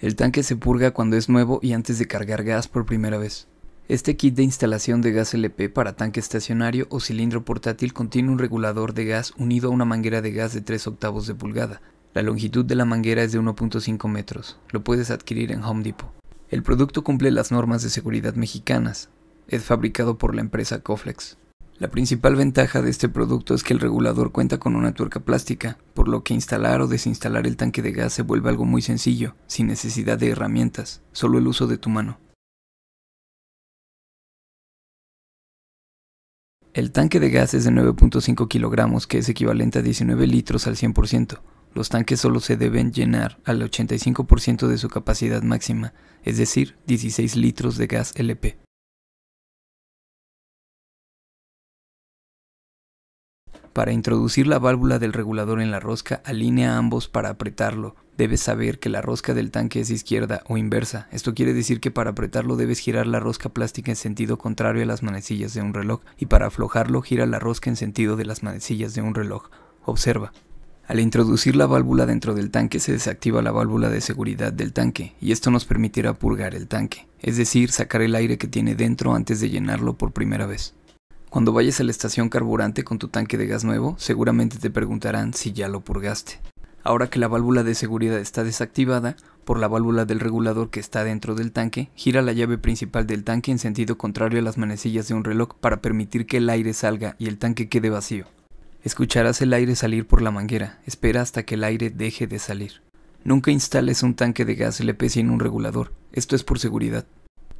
El tanque se purga cuando es nuevo y antes de cargar gas por primera vez. Este kit de instalación de gas LP para tanque estacionario o cilindro portátil contiene un regulador de gas unido a una manguera de gas de 3 octavos de pulgada. La longitud de la manguera es de 1.5 metros. Lo puedes adquirir en Home Depot. El producto cumple las normas de seguridad mexicanas. Es fabricado por la empresa Coflex. La principal ventaja de este producto es que el regulador cuenta con una tuerca plástica, por lo que instalar o desinstalar el tanque de gas se vuelve algo muy sencillo, sin necesidad de herramientas, solo el uso de tu mano. El tanque de gas es de 9.5 kilogramos, que es equivalente a 19 litros al 100%. Los tanques solo se deben llenar al 85% de su capacidad máxima, es decir, 16 litros de gas LP. Para introducir la válvula del regulador en la rosca, alinea ambos para apretarlo. Debes saber que la rosca del tanque es izquierda o inversa. Esto quiere decir que para apretarlo debes girar la rosca plástica en sentido contrario a las manecillas de un reloj y para aflojarlo gira la rosca en sentido de las manecillas de un reloj. Observa. Al introducir la válvula dentro del tanque se desactiva la válvula de seguridad del tanque y esto nos permitirá purgar el tanque, es decir, sacar el aire que tiene dentro antes de llenarlo por primera vez. Cuando vayas a la estación carburante con tu tanque de gas nuevo, seguramente te preguntarán si ya lo purgaste. Ahora que la válvula de seguridad está desactivada, por la válvula del regulador que está dentro del tanque, gira la llave principal del tanque en sentido contrario a las manecillas de un reloj para permitir que el aire salga y el tanque quede vacío. Escucharás el aire salir por la manguera, espera hasta que el aire deje de salir. Nunca instales un tanque de gas LP sin un regulador, esto es por seguridad.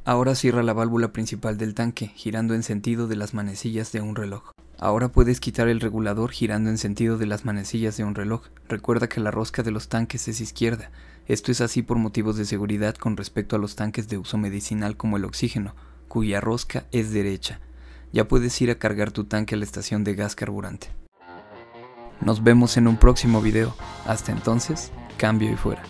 Ahora cierra la válvula principal del tanque, girando en sentido de las manecillas de un reloj. Ahora puedes quitar el regulador girando en sentido de las manecillas de un reloj. Recuerda que la rosca de los tanques es izquierda. Esto es así por motivos de seguridad con respecto a los tanques de uso medicinal como el oxígeno, cuya rosca es derecha. Ya puedes ir a cargar tu tanque a la estación de gas carburante. Nos vemos en un próximo video. Hasta entonces, cambio y fuera.